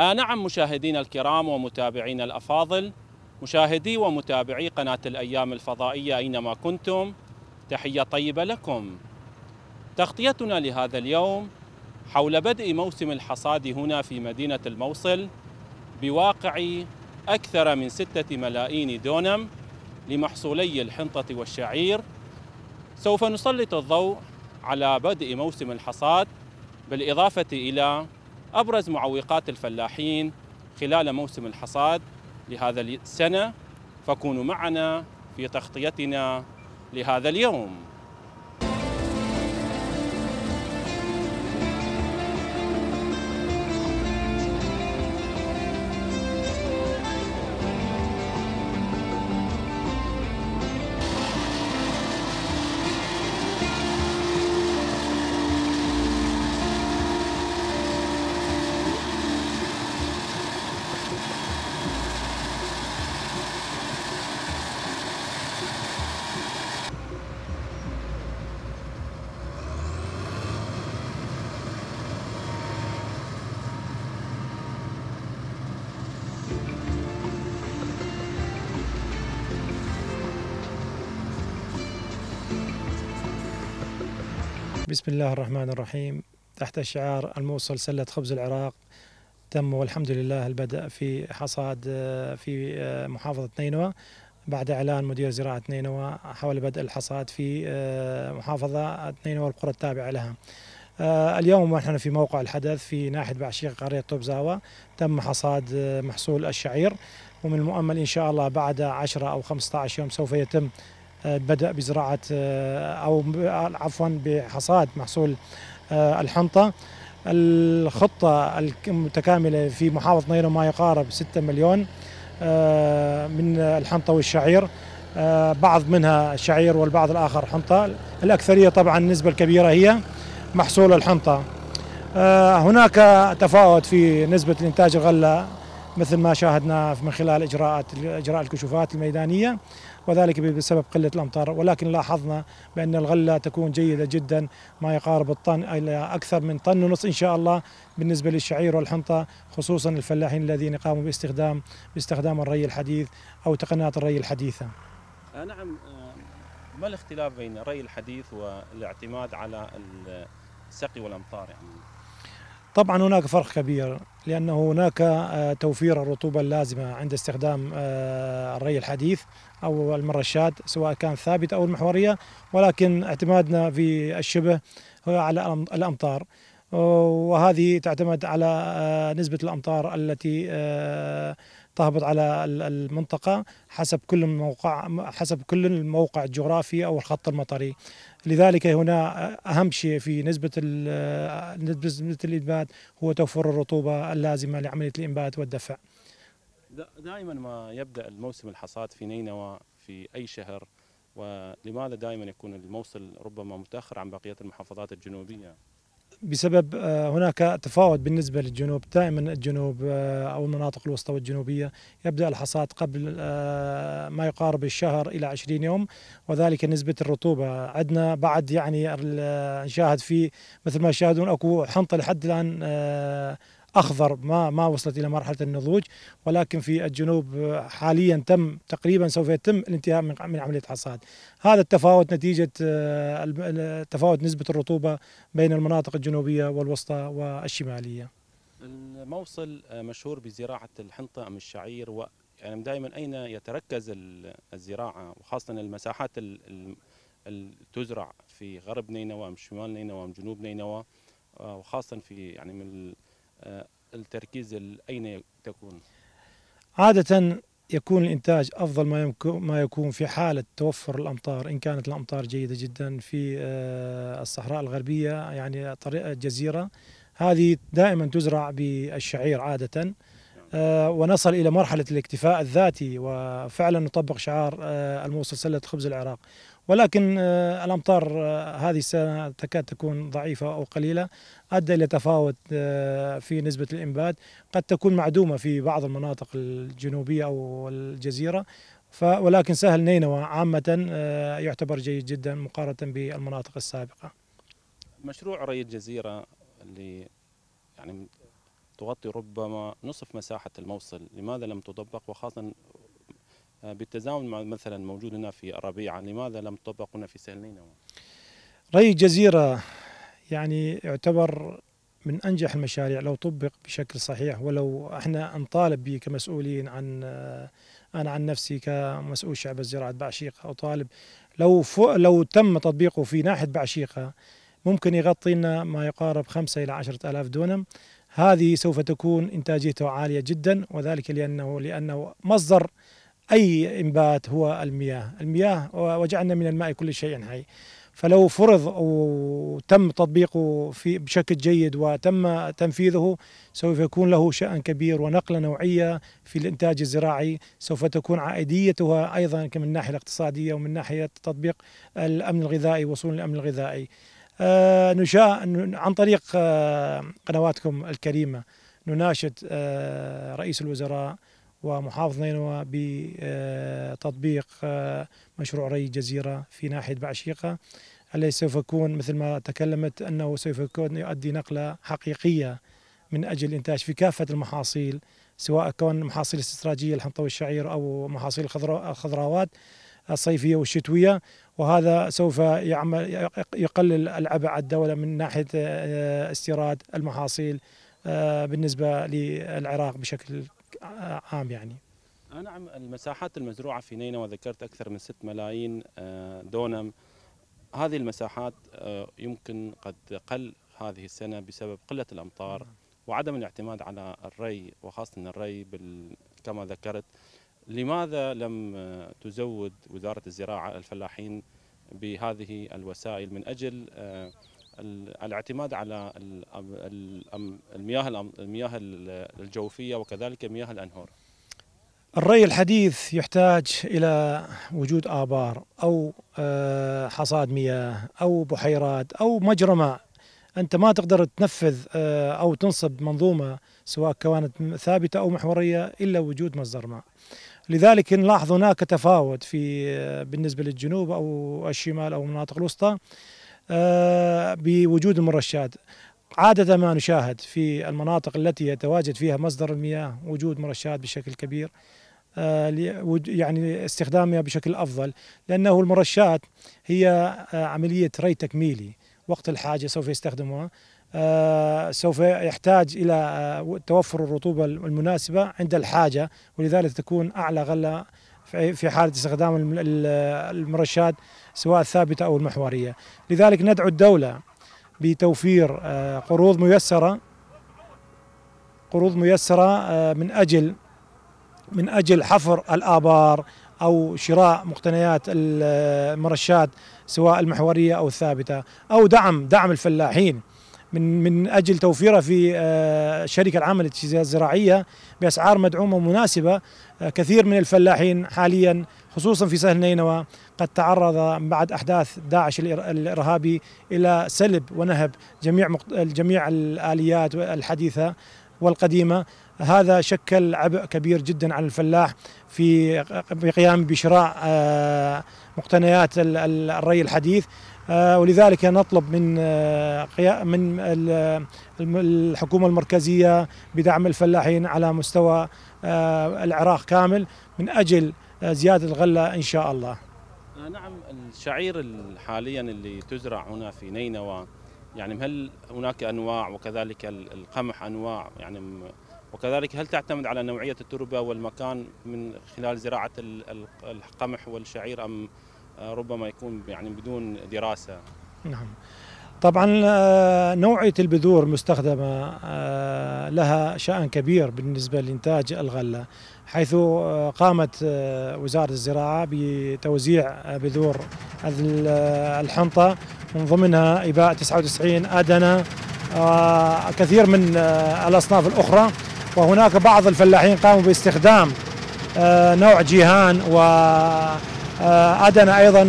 آه نعم مشاهدينا الكرام ومتابعينا الأفاضل مشاهدي ومتابعي قناة الأيام الفضائية أينما كنتم تحية طيبة لكم تغطيتنا لهذا اليوم حول بدء موسم الحصاد هنا في مدينة الموصل بواقع أكثر من ستة ملايين دونم لمحصولي الحنطة والشعير سوف نسلط الضوء على بدء موسم الحصاد بالإضافة إلى أبرز معوقات الفلاحين خلال موسم الحصاد لهذا السنة فكونوا معنا في تغطيتنا لهذا اليوم بسم الله الرحمن الرحيم تحت شعار الموصل سلة خبز العراق تم والحمد لله البدء في حصاد آه، في آه، محافظة نينوى بعد إعلان مدير زراعة نينوى حول بدء الحصاد في آه، محافظة نينوى والقرى التابعة لها اليوم نحن في موقع الحدث في ناحية بعشيق قرية طبزاوة تم حصاد محصول الشعير ومن المؤمل إن شاء الله بعد 10 أو 15 يوم سوف يتم آه، بدأ بزراعة آه، أو عفوا بحصاد محصول آه، الحنطة الخطة المتكاملة في محافظة نيرو ما يقارب 6 مليون من الحنطة والشعير بعض منها الشعير والبعض الآخر حنطة الأكثرية طبعا النسبة الكبيرة هي محصول الحنطة هناك تفاوت في نسبة إنتاج الغلة مثل ما شاهدنا من خلال اجراءات اجراء الكشوفات الميدانيه وذلك بسبب قله الامطار ولكن لاحظنا بان الغله تكون جيده جدا ما يقارب الطن الى اكثر من طن ونص ان شاء الله بالنسبه للشعير والحنطه خصوصا الفلاحين الذين قاموا باستخدام باستخدام الري الحديث او تقنيات الري الحديثه. آه، نعم آه، ما الاختلاف بين الري الحديث والاعتماد على السقي والامطار يعني؟ طبعا هناك فرق كبير لانه هناك آه، توفير الرطوبة اللازمة عند استخدام آه، الري الحديث أو المرشات سواء كان ثابت أو المحورية ولكن اعتمادنا في الشبه هو على الأمطار وهذه تعتمد على آه، نسبة الأمطار التي تهبط على المنطقة حسب كل موقع حسب كل الموقع الجغرافي أو الخط المطري لذلك هنا أهم شيء في نسبة نسبة الإنبات هو توفر الرطوبة اللازمة لعملية الإنبات والدفع دائما ما يبدأ الموسم الحصاد في نينوى في أي شهر ولماذا دائما يكون الموصل ربما متأخر عن بقية المحافظات الجنوبية بسبب آه، هناك تفاوت بالنسبة للجنوب دائما الجنوب آه، أو المناطق الوسطى والجنوبية يبدأ الحصاد قبل آه، ما يقارب الشهر إلى عشرين يوم وذلك نسبة الرطوبة عندنا بعد يعني نشاهد في مثل ما شاهدون أكو حنطة لحد الآن اخضر ما ما وصلت الى مرحله النضوج ولكن في الجنوب حاليا تم تقريبا سوف يتم الانتهاء من من عمليه حصاد. هذا التفاوت نتيجه آه، تفاوت نسبه الرطوبه بين المناطق الجنوبيه والوسطى والشماليه. الموصل آه، مشهور بزراعه الحنطه ام الشعير و يعني دائما اين يتركز الزراعه وخاصه المساحات تزرع في غرب نينوى ام شمال نينوى ام جنوب نينوى آه، وخاصه في يعني من آه، التركيز أين تكون؟ عادة يكون الإنتاج أفضل ما ما يكون في حالة توفر الأمطار إن كانت الأمطار جيدة جدا في آه، الصحراء الغربية يعني طريقة الجزيرة هذه دائما تزرع بالشعير عادة آه، ونصل إلى مرحلة الاكتفاء الذاتي وفعلا نطبق شعار الموصل سلة الخبز العراق ولكن آه، الأمطار آه، هذه السنة تكاد تكون ضعيفة أو قليلة أدى إلى تفاوت آه، في نسبة الإنبات قد تكون معدومة في بعض المناطق الجنوبية أو الجزيرة ولكن سهل نينوى عامة يعتبر جيد جدا مقارنة بالمناطق السابقة مشروع ري الجزيرة اللي يعني تغطي ربما نصف مساحة الموصل لماذا لم تطبق وخاصة آه، بالتزامن مع مثلا موجود هنا في الربيع لماذا لم تطبق هنا في سهل نينوى؟ ري الجزيرة يعني يعتبر من أنجح المشاريع لو طبق بشكل صحيح ولو احنا نطالب به كمسؤولين عن آه، أنا عن نفسي كمسؤول شعب الزراعة بعشيقة أطالب لو لو تم تطبيقه في ناحية بعشيقة ممكن يغطي لنا ما يقارب خمسة إلى عشرة آلاف دونم هذه سوف تكون إنتاجيته عالية جدا وذلك لأنه لأنه مصدر أي إنبات هو المياه المياه وجعلنا من الماء كل شيء حي فلو فرض وتم تطبيقه في بشكل جيد وتم تنفيذه سوف يكون له شأن كبير ونقلة نوعية في الإنتاج الزراعي سوف تكون عائديتها أيضا من الناحية الاقتصادية ومن ناحية تطبيق الأمن الغذائي وصول الأمن الغذائي آه، نشاء عن طريق آه، قنواتكم الكريمة نناشد آه، رئيس الوزراء ومحافظ نينوى بتطبيق آه، مشروع ري الجزيرة في ناحية بعشيقة الذي سوف يكون مثل ما تكلمت أنه سوف يكون يؤدي نقلة حقيقية من أجل الإنتاج في كافة المحاصيل سواء كون محاصيل استراتيجية الحنطة والشعير أو محاصيل الخضروات الصيفية والشتوية وهذا سوف يعمل يقلل العبء على الدولة من ناحية آه، استيراد المحاصيل آه، بالنسبة للعراق بشكل عام يعني آه، نعم المساحات المزروعة في نينوى ذكرت أكثر من 6 ملايين آه، دونم هذه المساحات آه، يمكن قد قل هذه السنة بسبب قلة الأمطار نعم. وعدم الاعتماد على الري وخاصة الري بال... كما ذكرت لماذا لم تزود وزارة الزراعة الفلاحين بهذه الوسائل من أجل الاعتماد على المياه المياه الجوفيه وكذلك مياه الانهار. الري الحديث يحتاج الى وجود ابار او آه، حصاد مياه او بحيرات او مجرى ماء. انت ما تقدر تنفذ آه، او تنصب منظومه سواء كانت ثابته او محوريه الا وجود مصدر ماء. لذلك نلاحظ هناك تفاوت في آه، بالنسبه للجنوب او الشمال او المناطق الوسطى بوجود المرشاد عادة ما نشاهد في المناطق التي يتواجد فيها مصدر المياه وجود مرشات بشكل كبير آه، يعني استخدامها بشكل أفضل لأنه المرشات هي آه، عملية ري تكميلي وقت الحاجة سوف يستخدمها آه، سوف يحتاج إلى توفر الرطوبة المناسبة عند الحاجة ولذلك تكون أعلى غلة في حالة استخدام المرشات سواء الثابته او المحوريه لذلك ندعو الدوله بتوفير آه، قروض ميسره قروض ميسره آه، من اجل من اجل حفر الابار او شراء مقتنيات المرشات سواء المحوريه او الثابته او دعم دعم الفلاحين من من اجل توفيرها في الشركه آه، العامه للتجهيزات الزراعيه باسعار مدعومه ومناسبه كثير من الفلاحين حاليا خصوصا في سهل نينوى قد تعرض بعد احداث داعش الارهابي الى سلب ونهب جميع جميع الاليات الحديثه والقديمه هذا شكل عبء كبير جدا على الفلاح في قيام بشراء آه، مقتنيات الري الحديث آه، ولذلك نطلب من آه، من الحكومه المركزيه بدعم الفلاحين على مستوى العراق كامل من اجل زياده الغله ان شاء الله آه، نعم الشعير حاليا اللي تزرع هنا في نينوى يعني هل هناك انواع وكذلك القمح انواع يعني وكذلك هل تعتمد على نوعيه التربه والمكان من خلال زراعه القمح والشعير ام آه، ربما يكون يعني بدون دراسه؟ نعم طبعا آه، نوعيه البذور المستخدمه لها شان كبير بالنسبه لانتاج الغله حيث آه، قامت آه، وزارة الزراعة بتوزيع آه، بذور الحنطة من ضمنها إباء 99 أدنى كثير من الأصناف الأخرى وهناك بعض الفلاحين قاموا باستخدام نوع جيهان وأدنى أيضا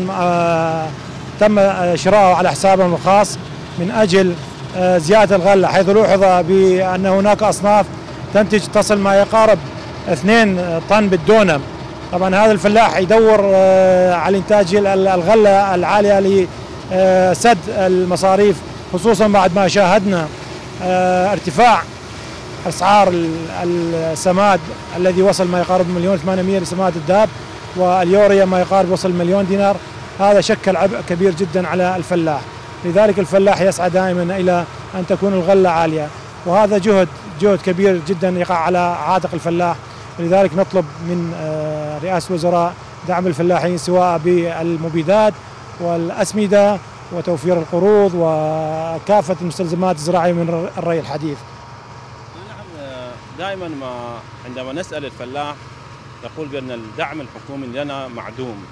تم شراؤه على حسابهم الخاص من أجل زيادة الغلة حيث لوحظ بأن هناك أصناف تنتج تصل ما يقارب 2 طن بالدونم طبعا هذا الفلاح يدور آه، على انتاج الغله العاليه لسد آه، المصاريف خصوصا بعد ما شاهدنا آه، ارتفاع اسعار السماد الذي وصل ما يقارب مليون 800 لسماد الداب واليوريا ما يقارب وصل مليون دينار هذا شكل عبء كبير جدا على الفلاح لذلك الفلاح يسعى دائما الى ان تكون الغله عاليه وهذا جهد جهد كبير جدا يقع على عاتق الفلاح لذلك نطلب من آه، رئاسة الوزراء دعم الفلاحين سواء بالمبيدات والأسمدة وتوفير القروض وكافة المستلزمات الزراعية من الري الحديث نعم آه، دائما ما عندما نسأل الفلاح يقول بأن الدعم الحكومي لنا معدوم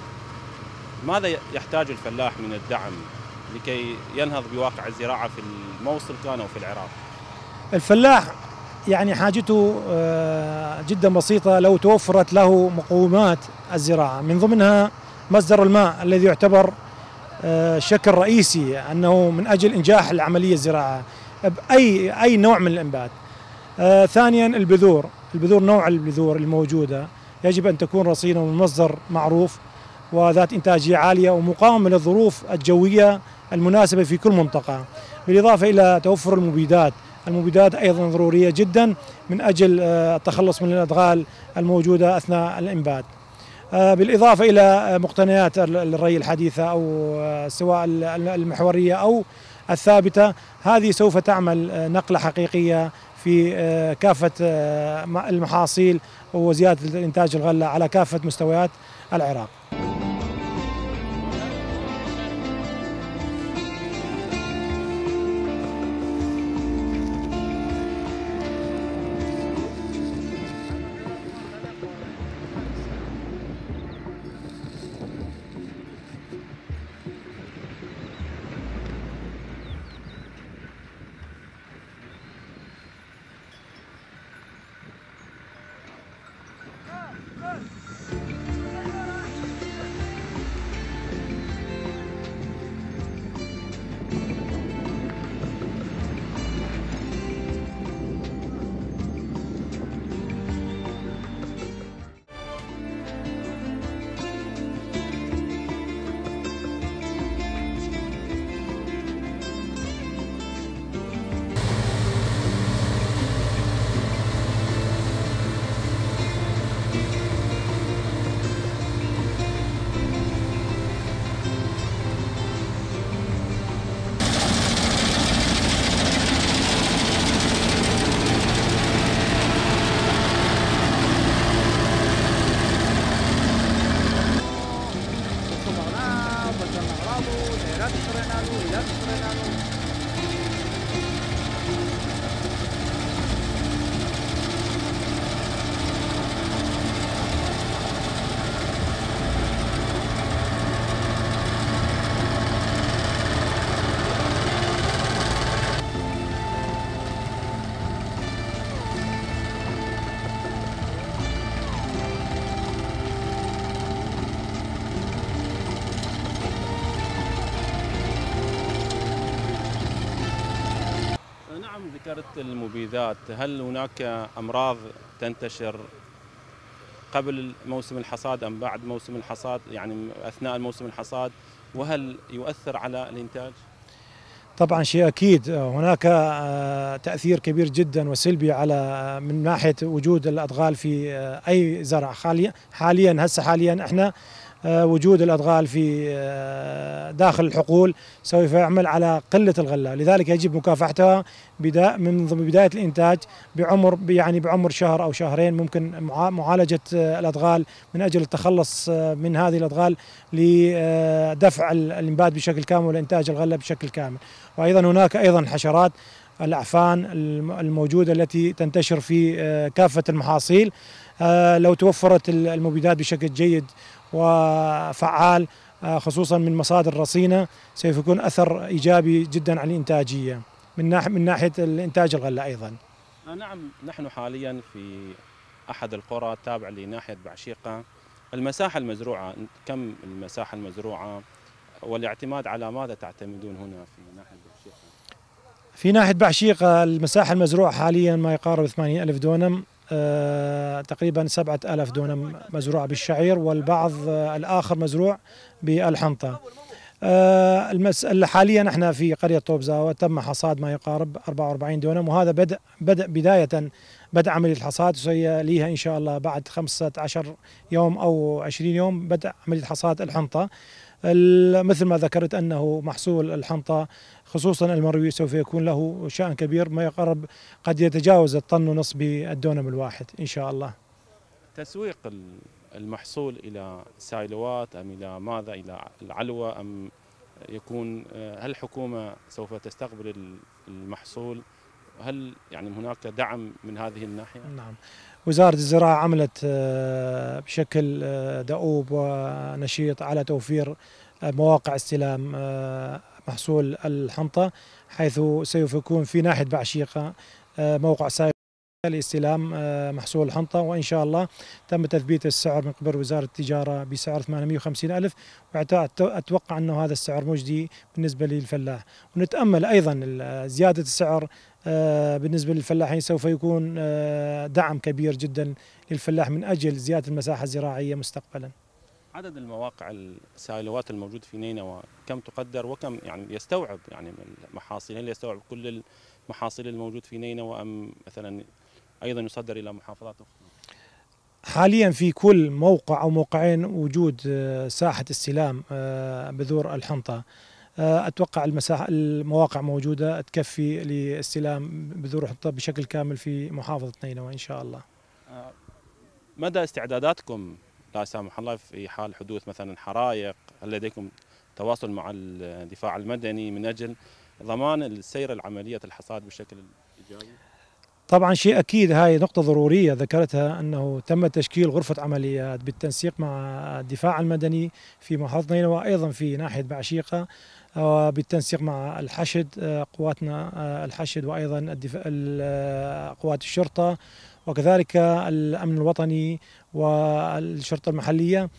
ماذا يحتاج الفلاح من الدعم لكي ينهض بواقع الزراعة في الموصل كان وفي العراق الفلاح يعني حاجته آه، جدا بسيطة لو توفرت له مقومات الزراعة من ضمنها مصدر الماء الذي يعتبر آه، شكل رئيسي أنه من أجل إنجاح العملية الزراعة بأي أي نوع من الإنبات آه، ثانيا البذور البذور نوع البذور الموجودة يجب أن تكون رصينة من مصدر معروف وذات إنتاجية عالية ومقاومة للظروف الجوية المناسبة في كل منطقة بالإضافة إلى توفر المبيدات المبيدات أيضا ضرورية جدا من أجل آه، التخلص من الأدغال الموجودة أثناء الإنبات آه، بالإضافة إلى آه، مقتنيات الري الحديثة أو سواء المحورية أو الثابتة هذه سوف تعمل نقلة حقيقية في كافة المحاصيل وزيادة إنتاج الغلة على كافة مستويات العراق بالمكروبيذات هل هناك أمراض تنتشر قبل موسم الحصاد أم بعد موسم الحصاد يعني أثناء موسم الحصاد وهل يؤثر على الإنتاج؟ طبعا شيء اكيد هناك آه، تاثير كبير جدا وسلبي على آه، من ناحيه وجود الادغال في آه، اي زرع حاليا هسه حاليا احنا آه، وجود الأدغال في آه، داخل الحقول سوف يعمل على قلة الغلة لذلك يجب مكافحتها من من بداية الإنتاج بعمر يعني بعمر شهر أو شهرين ممكن معالجة آه، الأدغال من أجل التخلص من هذه الأدغال لدفع الإنبات بشكل كامل وإنتاج الغلة بشكل كامل وأيضا هناك أيضا حشرات الأعفان الموجودة التي تنتشر في كافة المحاصيل لو توفرت المبيدات بشكل جيد وفعال آه، خصوصا من مصادر رصينه سوف يكون اثر ايجابي جدا على الانتاجيه من ناحيه من ناحيه الانتاج الغله ايضا. آه، نعم نحن حاليا في احد القرى التابعه لناحيه بعشيقه المساحه المزروعه كم المساحه المزروعه والاعتماد على ماذا تعتمدون هنا في ناحيه بعشيقه؟ في ناحيه بعشيقه المساحه المزروعه حاليا ما يقارب 80000 دونم آه، تقريبا سبعة ألاف دونم مزروعة بالشعير والبعض آه، الآخر مزروع بالحنطة آه، حاليا نحن في قرية طوبزاوة تم حصاد ما يقارب 44 دونم وهذا بدء بدأ بداية بدء عملية الحصاد وسيليها ليها إن شاء الله بعد 15 يوم أو 20 يوم بدء عملية حصاد الحنطة مثل ما ذكرت أنه محصول الحنطة خصوصا المروي سوف يكون له شأن كبير ما يقرب قد يتجاوز الطن ونصف بالدونم الواحد إن شاء الله تسويق المحصول إلى سايلوات أم إلى ماذا إلى العلوة أم يكون آه، هل الحكومة سوف تستقبل المحصول هل يعني هناك دعم من هذه الناحيه؟ نعم وزارة الزراعة عملت آه، بشكل آه، دؤوب ونشيط على توفير آه، مواقع استلام محصول الحنطة حيث سيكون في ناحية بعشيقة موقع سايب لاستلام آه، محصول الحنطة وإن شاء الله تم تثبيت السعر من قبل وزارة التجارة بسعر 850 ألف وأتوقع أنه هذا السعر مجدي بالنسبة للفلاح ونتأمل أيضا زيادة السعر آه، بالنسبة للفلاحين سوف يكون آه، دعم كبير جدا للفلاح من أجل زيادة المساحة الزراعية مستقبلا عدد المواقع السايلوات الموجود في نينوى كم تقدر وكم يعني يستوعب يعني المحاصيل هل يستوعب كل المحاصيل الموجود في نينوى أم مثلا ايضا يصدر الى محافظات اخرى؟ حاليا في كل موقع او موقعين وجود آه، ساحه استلام آه، بذور الحنطه آه، اتوقع المساحه المواقع موجوده تكفي لاستلام بذور الحنطه بشكل كامل في محافظه نينوى ان شاء الله. مدى استعداداتكم لا سامح الله في حال حدوث مثلا حرائق هل لديكم تواصل مع الدفاع المدني من اجل ضمان السير العمليه الحصاد بشكل ايجابي؟ طبعا شيء اكيد هاي نقطه ضروريه ذكرتها انه تم تشكيل غرفه عمليات بالتنسيق مع الدفاع المدني في محافظه نينوى وايضا في ناحيه بعشيقه وبالتنسيق مع الحشد قواتنا الحشد وايضا قوات الشرطه وكذلك الامن الوطني والشرطه المحليه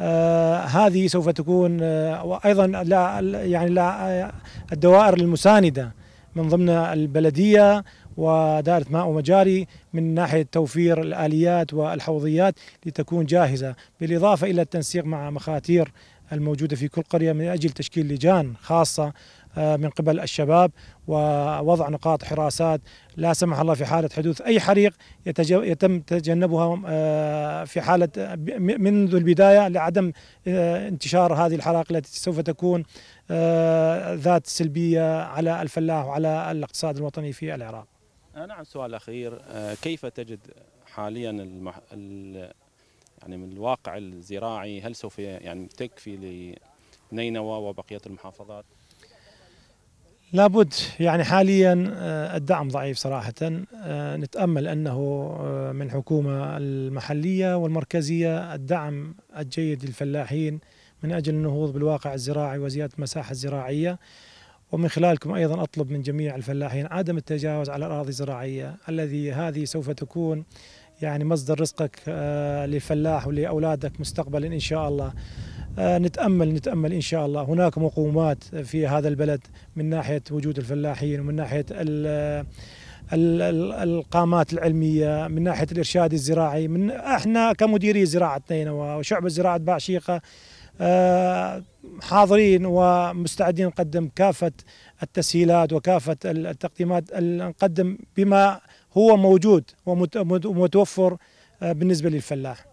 آه هذه سوف تكون آه وايضا لا يعني لا الدوائر المسانده من ضمن البلديه ودائرة ماء ومجاري من ناحية توفير الآليات والحوضيات لتكون جاهزة بالإضافة إلى التنسيق مع مخاتير الموجودة في كل قرية من أجل تشكيل لجان خاصة آه، من قبل الشباب ووضع نقاط حراسات لا سمح الله في حالة حدوث أي حريق يتم تجنبها آه، في حالة منذ البداية لعدم آه، انتشار هذه الحرائق التي سوف تكون ذات سلبية على الفلاح وعلى الاقتصاد الوطني في العراق نعم سؤال اخير آه، كيف تجد حاليا المح... ال... يعني من الواقع الزراعي هل سوف يعني تكفي لنينوى وبقيه المحافظات؟ لابد يعني حاليا آه، الدعم ضعيف صراحة آه، نتأمل أنه من حكومه المحلية والمركزية الدعم الجيد للفلاحين من أجل النهوض بالواقع الزراعي وزيادة المساحة الزراعية ومن خلالكم أيضا أطلب من جميع الفلاحين عدم التجاوز على الأراضي الزراعية الذي هذه سوف تكون يعني مصدر رزقك للفلاح آه، ولأولادك مستقبلا إن شاء الله آه، نتأمل نتأمل إن شاء الله هناك مقومات في هذا البلد من ناحية وجود الفلاحين ومن ناحية القامات العلمية من ناحية الإرشاد الزراعي من إحنا كمديري زراعة نينوى وشعب زراعة بعشيقه آه، حاضرين ومستعدين نقدم كافة التسهيلات وكافة التقديمات نقدم بما هو موجود ومتوفر آه، بالنسبة للفلاح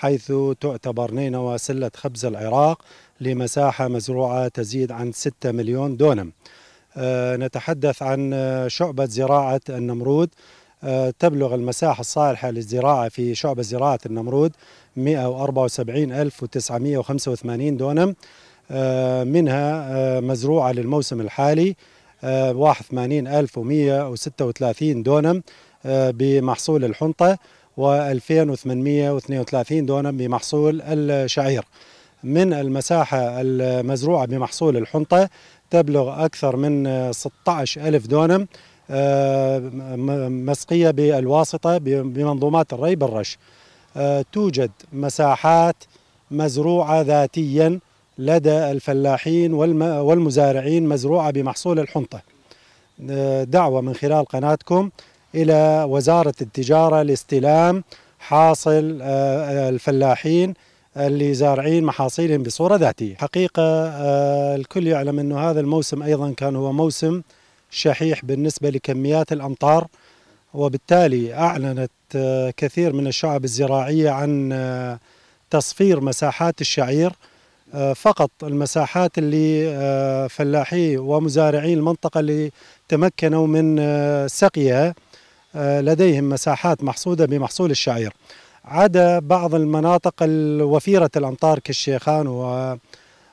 حيث تعتبر نينوى سلة خبز العراق لمساحة مزروعة تزيد عن 6 مليون دونم آه، نتحدث عن آه، شعبة زراعة النمرود آه، تبلغ المساحة الصالحة للزراعة في شعبة زراعة النمرود 174985 دونم منها مزروعة للموسم الحالي 81136 دونم بمحصول الحنطة و2832 دونم بمحصول الشعير من المساحة المزروعة بمحصول الحنطة تبلغ أكثر من 16 ألف دونم آه، مسقية بالواسطة بمنظومات الري بالرش آه، توجد مساحات مزروعة ذاتيا لدى الفلاحين والمزارعين مزروعة بمحصول الحنطة آه، دعوة من خلال قناتكم إلى وزارة التجارة لاستلام حاصل آه، آه، الفلاحين اللي زارعين محاصيلهم بصورة ذاتية حقيقة آه، الكل يعلم أنه هذا الموسم أيضا كان هو موسم شحيح بالنسبة لكميات الأمطار وبالتالي أعلنت كثير من الشعب الزراعية عن تصفير مساحات الشعير فقط المساحات اللي فلاحي ومزارعي المنطقة اللي تمكنوا من سقيها آه، لديهم مساحات محصودة بمحصول الشعير عدا بعض المناطق الوفيرة الأمطار كالشيخان و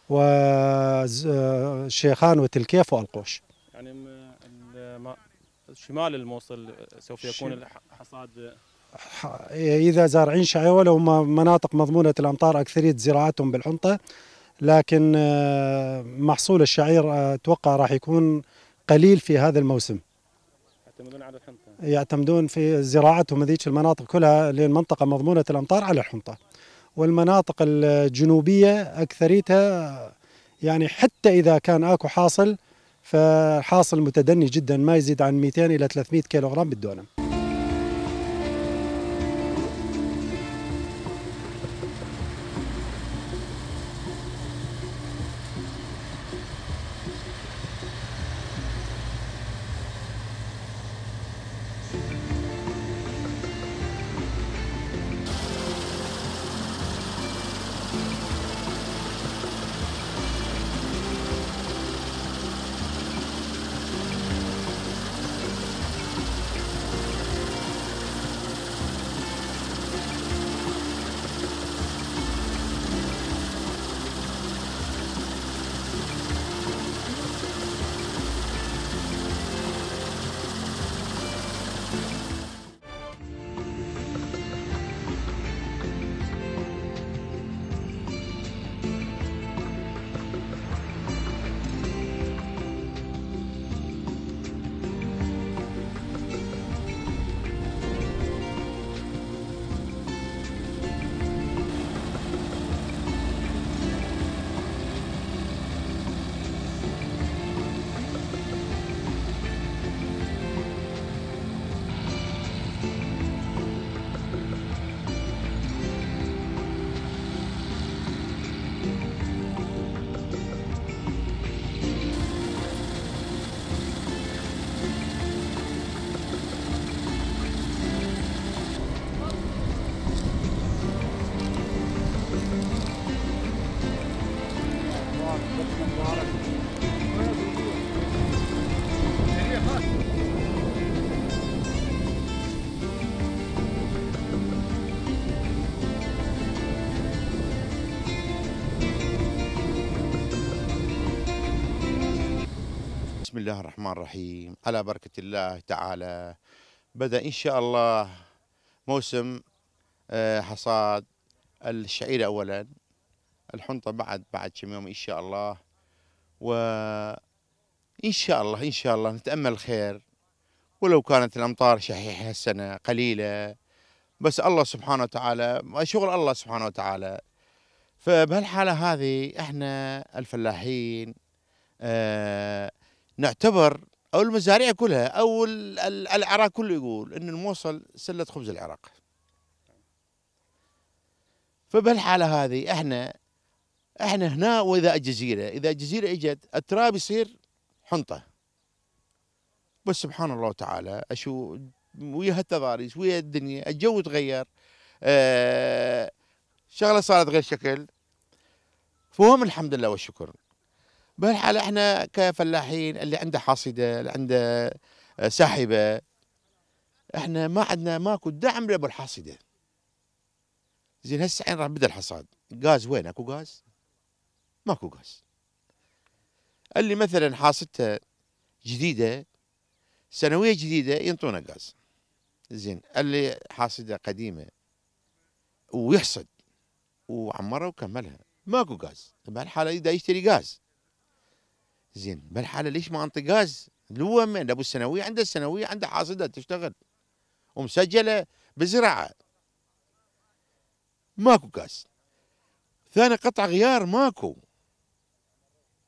والشيخان آه، وتلكيف والقوش يعني شمال الموصل سوف يكون الحصاد اذا زارعين شعير ولو مناطق مضمونه الامطار اكثريه زراعتهم بالحنطه لكن آه، محصول الشعير اتوقع راح يكون قليل في هذا الموسم يعتمدون على الحنطه يعتمدون في زراعتهم هذيك المناطق كلها للمنطقة مضمونة الأمطار على الحنطة والمناطق الجنوبية أكثريتها يعني حتى إذا كان أكو حاصل فحاصل متدني جدا ما يزيد عن 200 إلى 300 كيلوغرام بالدونم الله الرحمن الرحيم على بركة الله تعالى بدأ إن شاء الله موسم آه، حصاد الشعيرة أولا الحنطة بعد بعد كم يوم إن شاء الله وإن شاء الله إن شاء الله نتأمل الخير ولو كانت الأمطار شحيحة السنة قليلة بس الله سبحانه وتعالى شغل الله سبحانه وتعالى فبهالحالة هذه احنا الفلاحين آه نعتبر او المزارع كلها او العراق كله يقول ان الموصل سله خبز العراق فبهالحاله هذه احنا احنا هنا واذا الجزيره اذا الجزيره اجت التراب يصير حنطه بس سبحان الله تعالى اشو ويا هالتضاريس ويا الدنيا الجو تغير أه شغله صارت غير شكل فهم الحمد لله والشكر بهالحالة احنا كفلاحين اللي عنده حاصدة اللي عنده آه، ساحبة احنا ما عندنا ماكو دعم لابو الحاصدة زين هسه الحين راح بدا الحصاد غاز وين اكو غاز؟ ماكو غاز اللي مثلا حاصدته جديدة سنوية جديدة ينطونا غاز زين اللي حاصدة قديمة ويحصد وعمرها وكملها ماكو غاز بهالحالة اذا يشتري غاز زين بالحاله ليش ما انطي غاز؟ لو من ابو الثانويه عنده الثانويه عنده حاصده تشتغل ومسجله بزراعه ماكو غاز ثاني قطع غيار ماكو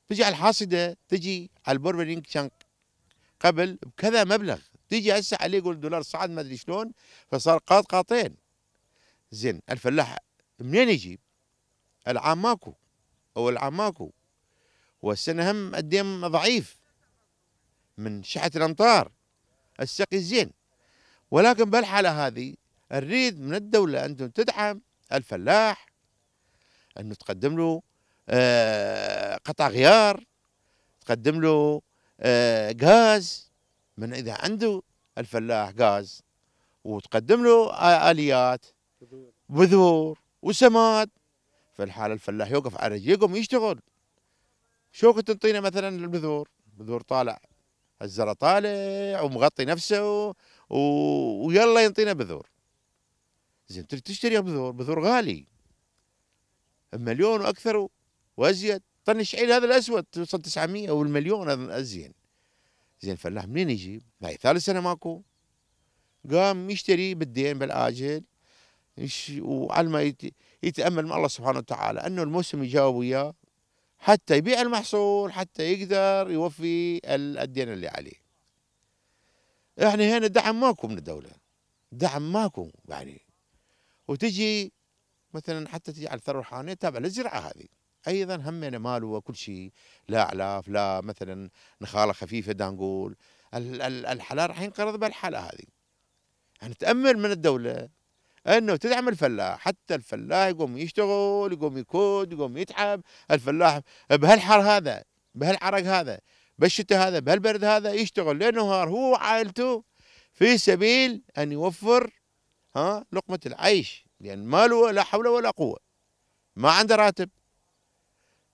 تجي على الحاصده تجي على البوربرينج كان قبل بكذا مبلغ تيجي هسه عليه يقول الدولار صعد ما ادري شلون فصار قاط قاطين زين الفلاح منين يجيب؟ العام ماكو او العام ماكو والسنة هم قديم إيه ضعيف من شحة الأمطار السقي الزين ولكن بالحالة هذه نريد من الدولة أنتم تدعم الفلاح أنه تقدم له آه، قطع غيار تقدم له آه، غاز من إذا عنده الفلاح غاز وتقدم له آه، آليات بذور وسماد في الحالة الفلاح يوقف على رجليه يقوم يشتغل شوكة تنطينا مثلا البذور بذور طالع الزرع طالع ومغطي نفسه و... ويلا ينطينا بذور زين تشتري بذور بذور غالي مليون واكثر وازيد طن الشعير هذا الاسود توصل 900 والمليون هذا الزين زين الفلاح منين يجيب؟ هاي ثالث سنه ماكو قام يشتري بالدين بالاجل وعلى ما يتامل من الله سبحانه وتعالى انه الموسم يجاوب وياه حتى يبيع المحصول حتى يقدر يوفي الدين اللي عليه احنا هنا دعم ماكو من الدوله دعم ماكو يعني وتجي مثلا حتى تجي على الثروه الحيوانيه تابعه للزراعه هذه ايضا همنا ماله وكل شيء لا اعلاف لا مثلا نخاله خفيفه دا نقول الحلال راح ينقرض بالحاله هذه يعني تامل من الدوله انه تدعم الفلاح حتى الفلاح يقوم يشتغل يقوم يكود يقوم يتعب الفلاح بهالحر هذا بهالعرق هذا بالشتاء هذا بهالبرد هذا يشتغل ليل نهار هو وعائلته في سبيل ان يوفر ها لقمه العيش لان ما له لا حول ولا قوه ما عنده راتب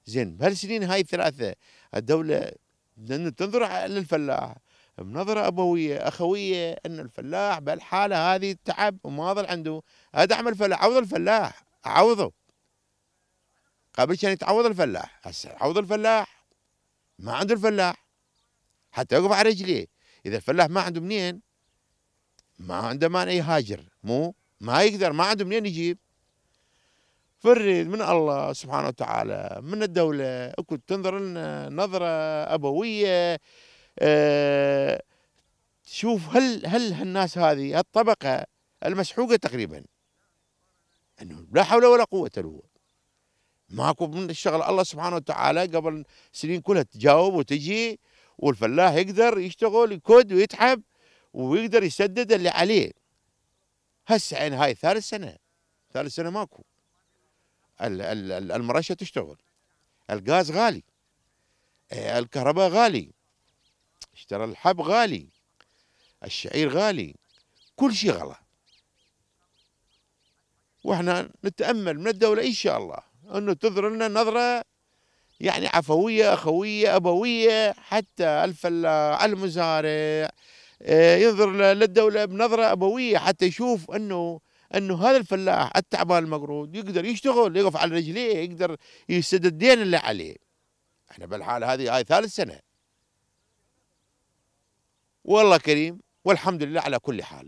زين بهالسنين هاي الثلاثه الدوله لأنه تنظر للفلاح بنظرة أبوية أخوية أن الفلاح بالحالة هذه تعب وما ظل عنده أدعم الفلاح عوض الفلاح عوضه قبل كان يتعوض الفلاح هسه عوض الفلاح ما عنده الفلاح حتى يقف على رجليه إذا الفلاح ما عنده منين ما عنده مانع يهاجر مو ما يقدر ما عنده منين يجيب فريد من الله سبحانه وتعالى من الدولة اكو تنظر لنا نظرة أبوية تشوف آه، هل هل هالناس هذه الطبقه المسحوقه تقريبا انه لا حول ولا قوه له ماكو من الشغل الله سبحانه وتعالى قبل سنين كلها تجاوب وتجي والفلاح يقدر يشتغل يكد ويتعب ويقدر يسدد اللي عليه هسه يعني هاي ثالث سنه ثالث سنه ماكو المرشه تشتغل الغاز غالي آه، الكهرباء غالي اشترى الحب غالي الشعير غالي كل شيء غلط واحنا نتامل من الدوله ان شاء الله انه تظهر لنا نظره يعني عفويه اخويه ابويه حتى الفلاح المزارع آه، ينظر للدوله بنظره ابويه حتى يشوف انه انه هذا الفلاح التعبان المقروض يقدر يشتغل يقف على رجليه يقدر يسدد الدين اللي عليه احنا بالحاله هذه هاي ثالث سنه والله كريم والحمد لله على كل حال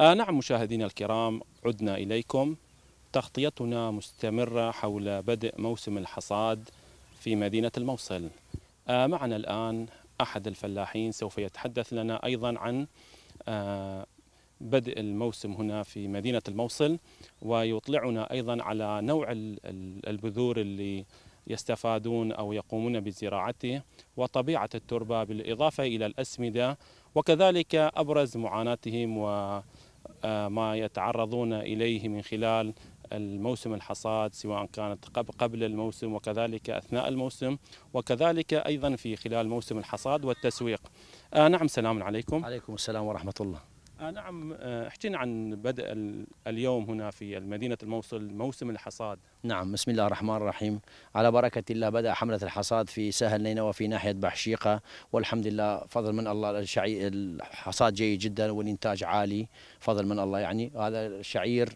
آه نعم مشاهدينا الكرام عدنا إليكم تغطيتنا مستمرة حول بدء موسم الحصاد في مدينة الموصل آه معنا الآن أحد الفلاحين سوف يتحدث لنا أيضا عن آه بدء الموسم هنا في مدينة الموصل ويطلعنا أيضا على نوع البذور اللي يستفادون أو يقومون بزراعته وطبيعة التربة بالإضافة إلى الأسمدة وكذلك أبرز معاناتهم و آه، ما يتعرضون إليه من خلال الموسم الحصاد سواء كانت قبل الموسم وكذلك أثناء الموسم وكذلك أيضا في خلال موسم الحصاد والتسويق آه نعم سلام عليكم عليكم السلام ورحمة الله آه نعم آه، احكينا عن بدء اليوم هنا في مدينة الموصل موسم الحصاد نعم بسم الله الرحمن الرحيم على بركة الله بدأ حملة الحصاد في سهل نينوى وفي ناحية بحشيقة والحمد لله فضل من الله الشعي الحصاد جيد جدا والإنتاج عالي فضل من الله يعني هذا الشعير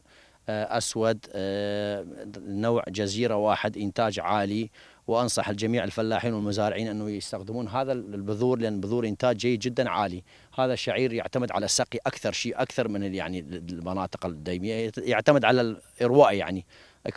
آه، أسود آه، نوع جزيرة واحد إنتاج عالي وانصح الجميع الفلاحين والمزارعين انه يستخدمون هذا البذور لان بذور انتاج جيد جدا عالي، هذا الشعير يعتمد على السقي اكثر شيء اكثر من يعني المناطق الديميه يعتمد على الارواء يعني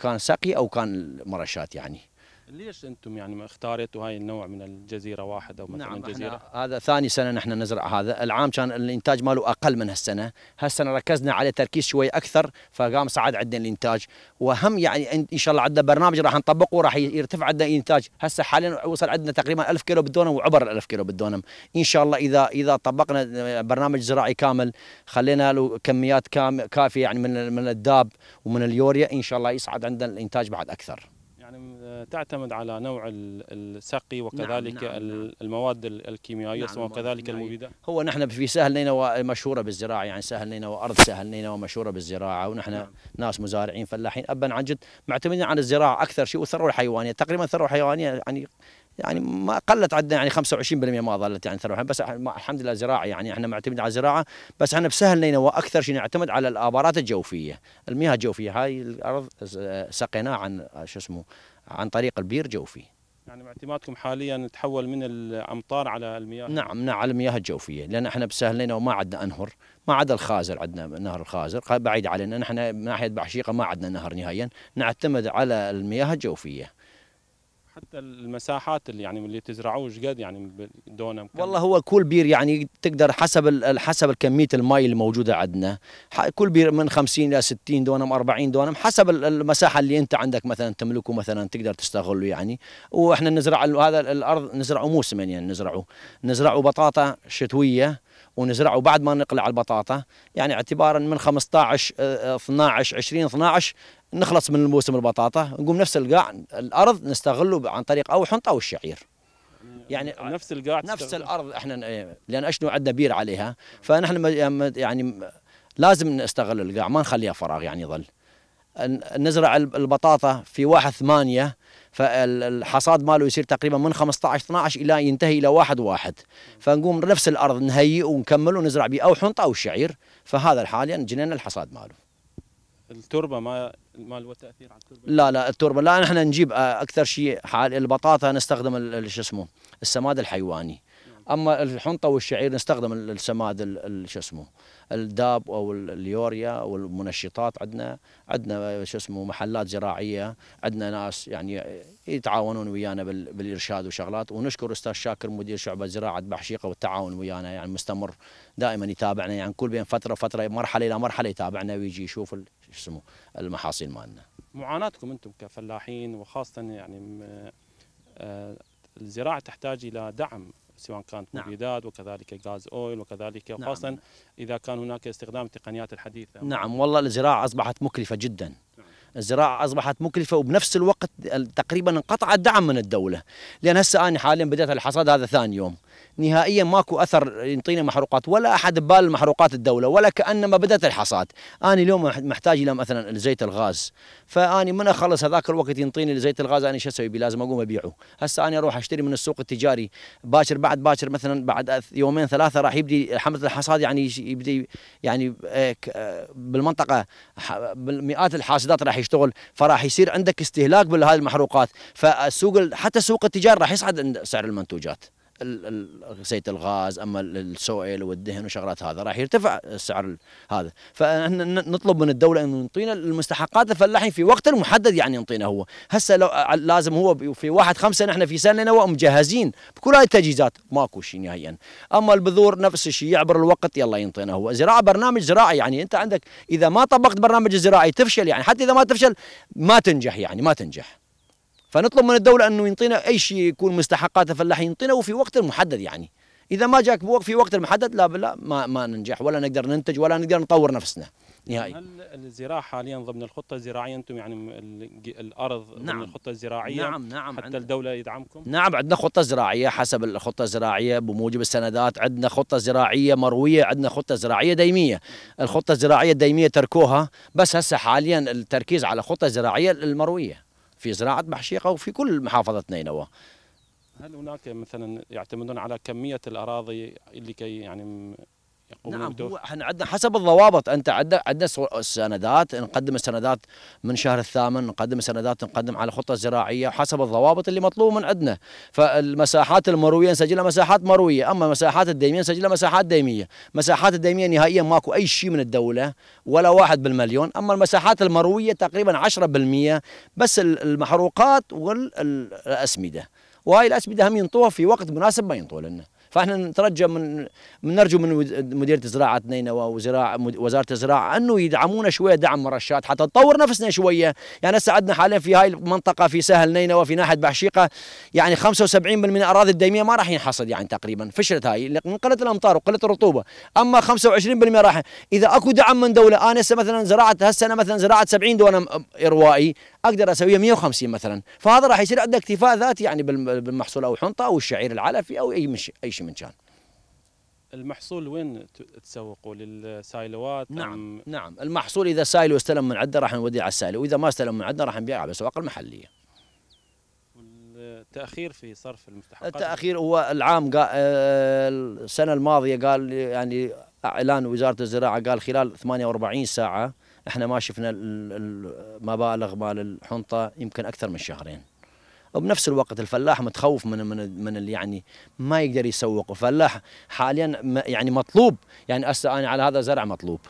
كان سقي او كان مرشات يعني. ليش انتم يعني ما اختاريتوا هاي النوع من الجزيره واحد او مثلا نعم جزيره هذا ثاني سنه نحن نزرع هذا العام كان الانتاج ماله اقل من هالسنه هالسنه ركزنا على تركيز شوي اكثر فقام صعد عندنا الانتاج وهم يعني ان شاء الله عندنا برنامج راح نطبقه وراح يرتفع عندنا الانتاج هسه حاليا وصل عندنا تقريبا 1000 كيلو بالدونم وعبر ال 1000 كيلو بالدونم ان شاء الله اذا اذا طبقنا برنامج زراعي كامل خلينا له كميات كافيه يعني من من الداب ومن اليوريا ان شاء الله يصعد عندنا الانتاج بعد اكثر تعتمد على نوع السقي نعم، وكذلك نعم نعم المواد الكيميائيه نعم وكذلك المبيدات هو نحن في سهل نينوى مشهوره بالزراعه يعني سهل نينوى ارض سهل نينوى مشهوره بالزراعه ونحن نعم. ناس مزارعين فلاحين ابا عن جد معتمدين على الزراعه اكثر شيء والثروه الحيوانيه تقريبا الثروه الحيوانيه يعني يعني ما قلت عندنا يعني 25% ما ظلت يعني ثروه بس الحمد لله زراعه يعني احنا معتمدين على الزراعه بس احنا بسهل نينوى واكثر شيء نعتمد على الابارات الجوفيه، المياه الجوفيه هاي الارض سقيناها عن شو اسمه عن طريق البير جوفي يعني اعتمادكم حاليا تحول من الامطار على المياه نعم نعم على المياه الجوفيه لان احنا بسهلنا وما عندنا انهر ما عدا الخازر عندنا نهر الخازر بعيد علينا نحن من ناحيه بحشيقه ما عندنا نهر نهائيا نعتمد على المياه الجوفيه حتى المساحات اللي يعني اللي تزرعوه ايش قد يعني دونم والله هو كل بير يعني تقدر حسب حسب كميه المي اللي موجوده عندنا كل بير من 50 الى 60 دونم 40 دونم حسب المساحه اللي انت عندك مثلا تملكه مثلا تقدر تستغله يعني واحنا نزرع هذا الارض نزرعه موسمين يعني نزرعه نزرعه بطاطا شتويه ونزرعه بعد ما نقلع البطاطا يعني اعتبارا من 15 12 20 12 نخلص من موسم البطاطا نقوم نفس القاع الارض نستغله عن طريق او حنطه او الشعير يعني نفس القاع نفس الارض احنا لان اشنو عندنا بير عليها فنحن يعني لازم نستغل القاع ما نخليها فراغ يعني يظل نزرع البطاطا في واحد ثمانية فالحصاد ماله يصير تقريبا من 15 12 الى ينتهي الى واحد واحد فنقوم نفس الارض نهيئ ونكمل ونزرع به او حنطه او شعير فهذا حاليا يعني جنينا الحصاد ماله التربه ما ما له تاثير على التربه لا لا التربه لا نحن نجيب آه، اكثر شيء حال البطاطا نستخدم شو اسمه السماد الحيواني نعم. اما الحنطه والشعير نستخدم السماد شو اسمه الداب او اليوريا او المنشطات عندنا عندنا شو اسمه محلات زراعيه عندنا ناس يعني يتعاونون ويانا بالارشاد وشغلات ونشكر استاذ شاكر مدير شعبه زراعه بحشيقه والتعاون ويانا يعني مستمر دائما يتابعنا يعني كل بين فتره فتره مرحله الى مرحله يتابعنا ويجي يشوف شو اسمه المحاصيل مالنا. معاناتكم انتم كفلاحين وخاصه يعني آه، الزراعه تحتاج الى دعم سواء كانت نعم. مبيدات نعم. وكذلك غاز اويل وكذلك نعم. خاصة اذا كان هناك استخدام التقنيات الحديثه نعم والله الزراعه اصبحت مكلفه جدا نعم. الزراعة أصبحت مكلفة وبنفس الوقت تقريبا انقطع الدعم من الدولة لأن هسه أنا حاليا بدأت الحصاد هذا ثاني يوم نهائيا ماكو اثر ينطينا محروقات ولا احد ببال محروقات الدوله ولا كانما بدات الحصاد انا اليوم محتاج الى مثلا زيت الغاز فاني من اخلص هذاك الوقت ينطيني زيت الغاز انا شو اسوي لازم اقوم ابيعه هسه انا اروح اشتري من السوق التجاري باكر بعد باكر مثلا بعد يومين ثلاثه راح يبدي حمله الحصاد يعني يبدي يعني آه، آه، بالمنطقه مئات الحاسدات راح يشتغل فراح يصير عندك استهلاك بهذه المحروقات فالسوق حتى السوق التجاري راح يصعد سعر المنتوجات زيت الغاز اما السويل والدهن وشغلات هذا راح يرتفع السعر هذا فاحنا نطلب من الدوله انه ينطينا المستحقات الفلاحين في وقت محدد يعني ينطينا هو هسه لو لازم هو في واحد خمسة نحن في سنه نوى مجهزين بكل هاي التجهيزات ماكو شيء نهائيا اما البذور نفس الشيء يعبر الوقت يلا ينطينا هو زراعه برنامج زراعي يعني انت عندك اذا ما طبقت برنامج الزراعي تفشل يعني حتى اذا ما تفشل ما تنجح يعني ما تنجح فنطلب من الدولة أنه ينطينا أي شيء يكون مستحقات الفلاح ينطينا وفي وقت محدد يعني إذا ما جاك بوقت في وقت محدد لا لا ما, ما ننجح ولا نقدر ننتج ولا نقدر نطور نفسنا نهائي هل الزراعة حاليا ضمن الخطة الزراعية أنتم يعني الأرض نعم. ضمن الخطة الزراعية نعم نعم حتى عندنا. الدولة يدعمكم نعم عندنا خطة زراعية حسب الخطة الزراعية بموجب السندات عندنا خطة زراعية مروية عندنا خطة زراعية ديمية الخطة الزراعية الديمية تركوها بس هسه حاليا التركيز على خطة زراعية المروية في زراعة محشيقة وفي كل محافظة نينوى هل هناك مثلا يعتمدون على كمية الأراضي اللي كي يعني نعم هو احنا عندنا حسب الضوابط انت عندنا عندنا سندات نقدم السندات من شهر الثامن نقدم السندات نقدم على خطه زراعيه حسب الضوابط اللي مطلوبه من عندنا فالمساحات المرويه نسجلها مساحات مرويه اما المساحات الديميه نسجلها مساحات ديميه مساحات الديميه نهائيا ماكو اي شيء من الدوله ولا واحد بالمليون اما المساحات المرويه تقريبا 10% بس المحروقات والاسمده وهاي الاسمده هم ينطوها في وقت مناسب ما ينطوها لنا فاحنا نترجى من نرجو من مديرة الزراعه نينوى وزراعه وزاره الزراعه انه يدعمونا شويه دعم مرشات حتى نطور نفسنا شويه يعني ساعدنا عندنا حاليا في هاي المنطقه في سهل نينوى في ناحيه بحشيقه يعني 75% من الاراضي الديميه ما راح ينحصد يعني تقريبا فشلت هاي من قله الامطار وقله الرطوبه اما 25% راح اذا اكو دعم من دوله انا هسه مثلا زراعه هسه انا مثلا زراعه 70 دونم اروائي اقدر اسويه 150 مثلا فهذا راح يصير عنده اكتفاء ذاتي يعني بالمحصول او حنطه او الشعير العلفي او اي مش اي شيء من كان المحصول وين تسوقوا للسايلوات نعم نعم المحصول اذا سايلو استلم من عندنا راح نوديه على السايلو واذا ما استلم من عندنا راح نبيعه على الاسواق المحليه التاخير في صرف المستحقات التاخير هو العام قال آه، السنه الماضيه قال يعني اعلان وزاره الزراعه قال خلال 48 ساعه احنا ما شفنا المبالغ مال الحنطه يمكن اكثر من شهرين وبنفس الوقت الفلاح متخوف من من من يعني ما يقدر يسوق الفلاح حاليا يعني مطلوب يعني هسه انا على هذا زرع مطلوب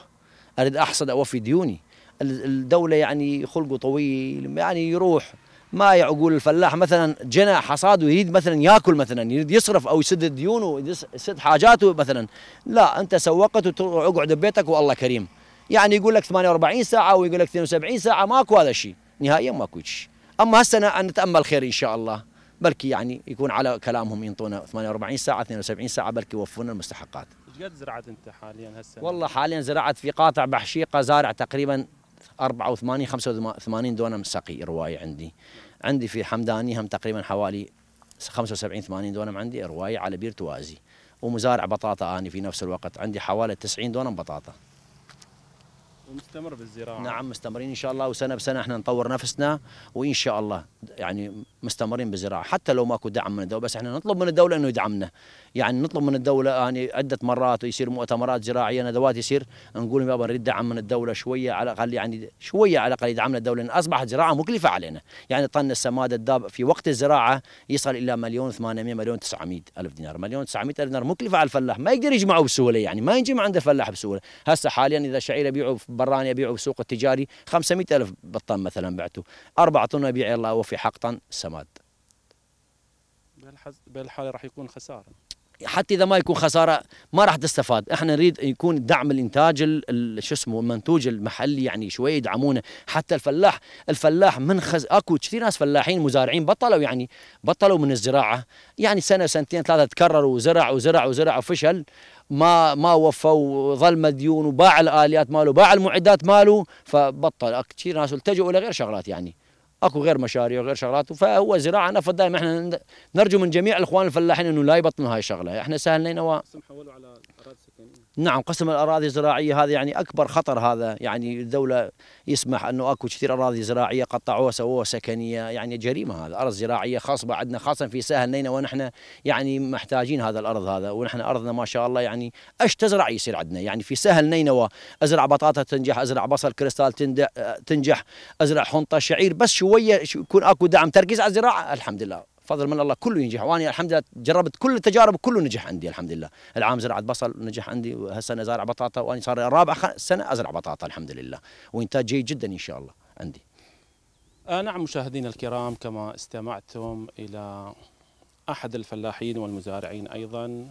اريد احصد اوفي ديوني الدوله يعني خلقه طويل يعني يروح ما يعقول الفلاح مثلا جنى حصاد ويريد مثلا ياكل مثلا يريد يصرف او يسد ديونه يسد حاجاته مثلا لا انت سوقت وتروح اقعد ببيتك والله كريم يعني يقول لك 48 ساعه ويقول لك 72 ساعه ماكو هذا الشيء نهائيا ماكو شيء اما هسه نتامل خير ان شاء الله بلكي يعني يكون على كلامهم ينطونا 48 ساعه 72 ساعه بلكي يوفون المستحقات ايش قد زرعت انت حاليا هسه والله حاليا زرعت في قاطع بحشيقه زارع تقريبا 84 85 دونم سقي روايه عندي عندي في حمداني هم تقريبا حوالي 75 80 دونم عندي روايه على بير توازي ومزارع بطاطا اني في نفس الوقت عندي حوالي 90 دونم بطاطا ومستمر بالزراعه نعم مستمرين ان شاء الله وسنه بسنه احنا نطور نفسنا وان شاء الله يعني مستمرين بالزراعه حتى لو ماكو دعم من الدوله بس احنا نطلب من الدوله انه يدعمنا يعني نطلب من الدوله يعني عده مرات ويصير مؤتمرات زراعيه ندوات يصير نقول يابا نريد دعم من الدوله شويه على الاقل يعني شويه على الاقل يدعمنا الدوله لان اصبحت الزراعه مكلفه علينا يعني طن السماد الداب في وقت الزراعه يصل الى مليون 800 مليون 900 الف دينار مليون 900 الف دينار مكلفه على الفلاح ما يقدر يجمعه بسهوله يعني ما يجمع عند الفلاح بسهوله هسه حاليا اذا شعير يبيعه براني يبيعه بالسوق التجاري 500 الف بالطن مثلا بعته اربع طن يبيع الله وفي حق طن السماد بهالحاله راح يكون خساره حتى اذا ما يكون خساره ما راح تستفاد احنا نريد يكون دعم الانتاج شو اسمه المنتوج المحلي يعني شوي يدعمونه حتى الفلاح الفلاح من خز... اكو كثير ناس فلاحين مزارعين بطلوا يعني بطلوا من الزراعه يعني سنه سنتين ثلاثه تكرروا وزرع وزرع وزرع وفشل ما ما وفى وظل مديون وباع الاليات ماله باع المعدات ماله فبطل كثير ناس التجؤوا الى غير شغلات يعني اكو غير مشاريع وغير شغلات فهو زراعه نفط دائما احنا نرجو من جميع الاخوان الفلاحين انه لا يبطلوا هاي الشغله احنا سهلنا نوا على نعم قسم الاراضي الزراعيه هذا يعني اكبر خطر هذا يعني الدوله يسمح انه اكو كثير اراضي زراعيه قطعوها سووها سكنيه يعني جريمه هذا ارض زراعيه خاصه عندنا خاصه في سهل نينوى ونحن يعني محتاجين هذا الارض هذا ونحن ارضنا ما شاء الله يعني اش تزرع يصير عندنا يعني في سهل نينوى ازرع بطاطا تنجح ازرع بصل كريستال آه، تنجح ازرع حنطه شعير بس شويه يكون اكو دعم تركيز على الزراعه الحمد لله فضل من الله كله ينجح وانا الحمد لله جربت كل التجارب كله نجح عندي الحمد لله العام زرعت بصل نجح عندي انا زارع بطاطا وانا صار رابع سنه ازرع بطاطا الحمد لله وانتاج جيد جدا ان شاء الله عندي آه نعم مشاهدينا الكرام كما استمعتم الى احد الفلاحين والمزارعين ايضا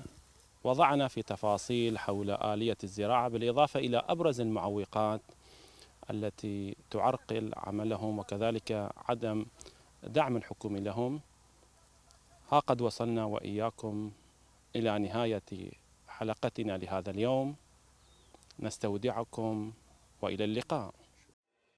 وضعنا في تفاصيل حول آلية الزراعة بالإضافة إلى أبرز المعوقات التي تعرقل عملهم وكذلك عدم دعم الحكومي لهم ها قد وصلنا واياكم الى نهايه حلقتنا لهذا اليوم نستودعكم والى اللقاء